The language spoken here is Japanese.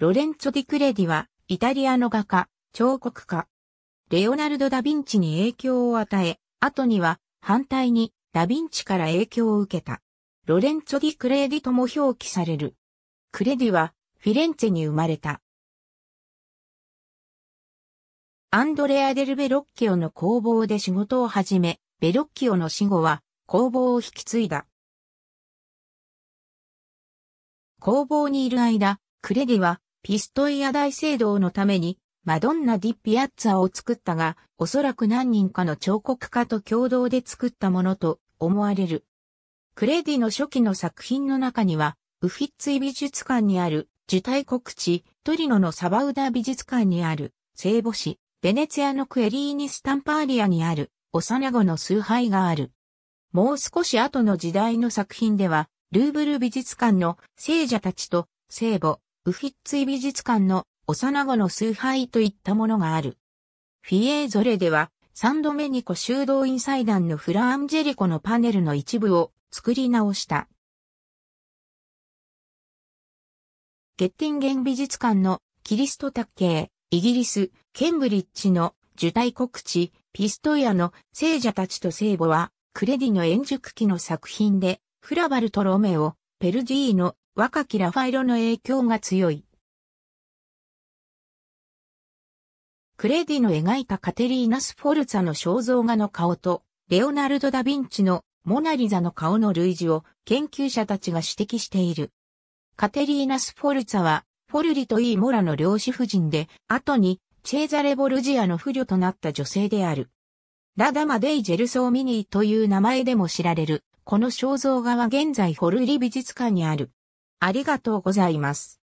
ロレンツォ・ディクレディは、イタリアの画家、彫刻家。レオナルド・ダ・ヴィンチに影響を与え、後には、反対に、ダ・ヴィンチから影響を受けた。ロレンツォ・ディ・クレディとも表記される。クレディは、フィレンツェに生まれた。アンドレア・デル・ベロッキオの工房で仕事を始め、ベロッキオの死後は、工房を引き継いだ。工房にいる間、クレディは、ピストイア大聖堂のために、マドンナ・ディ・ピアッツァを作ったが、おそらく何人かの彫刻家と共同で作ったものと思われる。クレディの初期の作品の中には、ウフィッツィ美術館にある、受胎告知、トリノのサバウダ美術館にある、聖母子、ベネツィアのクエリーニ・スタンパーリアにある、幼子の崇拝がある。もう少し後の時代の作品では、ルーブル美術館の聖者たちと聖母、ウフィッツィ美術館の幼子の崇拝といったものがある。フィエーゾレでは、サンドメニコ修道院祭壇のフラアンジェリコのパネルの一部を作り直した。ゲッティンゲン美術館のキリスト卓系、イギリス、ケンブリッジの受胎告知、ピストイアの聖者たちと聖母は、クレディの円熟期の作品で、フラバルトロメオ、ペルディーノ、若きラファエロの影響が強い。クレディの描いたカテリーナ・スフォルツァの肖像画の顔と、レオナルド・ダ・ヴィンチのモナリザの顔の類似を研究者たちが指摘している。カテリーナ・スフォルツァは、フォルリとイーモラの漁師夫人で、後にチェーザレ・ボルジアの不慮となった女性である。ラダマ・デイ・ジェルソー・ミニーという名前でも知られる、この肖像画は現在ホルリ美術館にある。ありがとうございます。